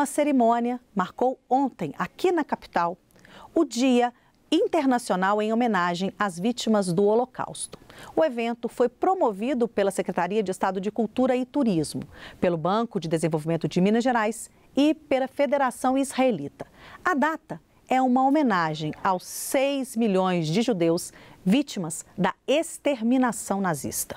uma cerimônia marcou ontem, aqui na capital, o Dia Internacional em homenagem às vítimas do Holocausto. O evento foi promovido pela Secretaria de Estado de Cultura e Turismo, pelo Banco de Desenvolvimento de Minas Gerais e pela Federação Israelita. A data é uma homenagem aos 6 milhões de judeus vítimas da exterminação nazista.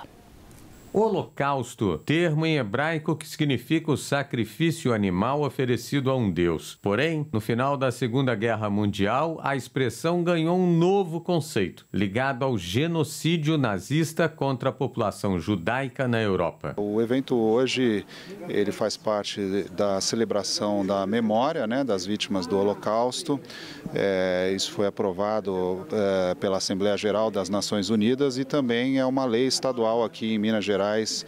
Holocausto, termo em hebraico que significa o sacrifício animal oferecido a um deus. Porém, no final da Segunda Guerra Mundial, a expressão ganhou um novo conceito, ligado ao genocídio nazista contra a população judaica na Europa. O evento hoje, ele faz parte da celebração da memória né, das vítimas do Holocausto. É, isso foi aprovado é, pela Assembleia Geral das Nações Unidas e também é uma lei estadual aqui em Minas Gerais Gerais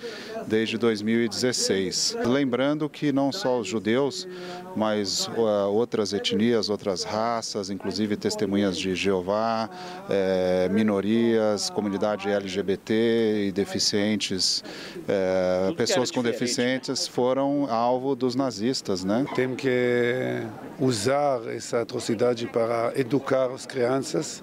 desde 2016. Lembrando que não só os judeus, mas eh, outras etnias, outras raças, inclusive testemunhas de Jeová, é, minorias, comunidade LGBT e deficientes, é, pessoas com deficientes foram alvo dos nazistas. Né? Temos que usar essa atrocidade para educar as crianças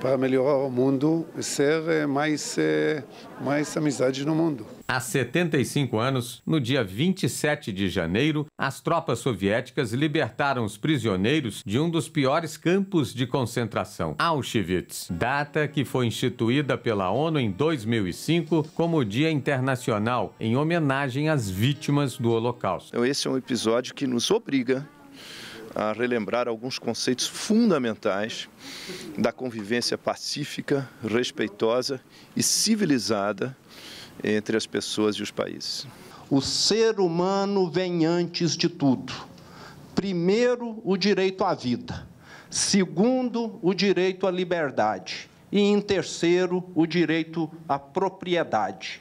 para melhorar o mundo e ser eh, mais, eh, mais amizade no mundo. Há 75 anos, no dia 27 de janeiro, as tropas soviéticas libertaram os prisioneiros de um dos piores campos de concentração, Auschwitz, data que foi instituída pela ONU em 2005 como Dia Internacional em homenagem às vítimas do Holocausto. Então, esse é um episódio que nos obriga a relembrar alguns conceitos fundamentais da convivência pacífica, respeitosa e civilizada entre as pessoas e os países. O ser humano vem antes de tudo. Primeiro, o direito à vida. Segundo, o direito à liberdade. E, em terceiro, o direito à propriedade.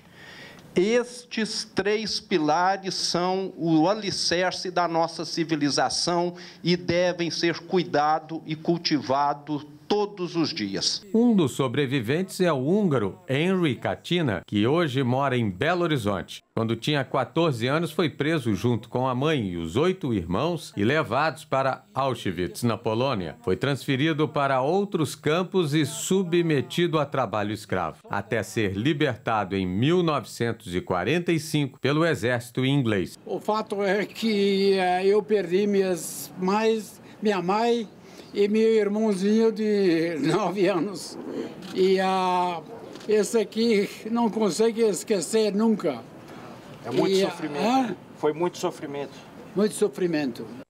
Estes três pilares são o alicerce da nossa civilização e devem ser cuidado e cultivado todos os dias. Um dos sobreviventes é o húngaro Henry Katina, que hoje mora em Belo Horizonte. Quando tinha 14 anos, foi preso junto com a mãe e os oito irmãos e levados para Auschwitz, na Polônia. Foi transferido para outros campos e submetido a trabalho escravo, até ser libertado em 1945 pelo exército inglês. O fato é que eh, eu perdi minhas mais, minha mãe, e meu irmãozinho de nove anos. E ah, esse aqui não consegue esquecer nunca. É muito e, sofrimento. Ah, Foi muito sofrimento. Muito sofrimento.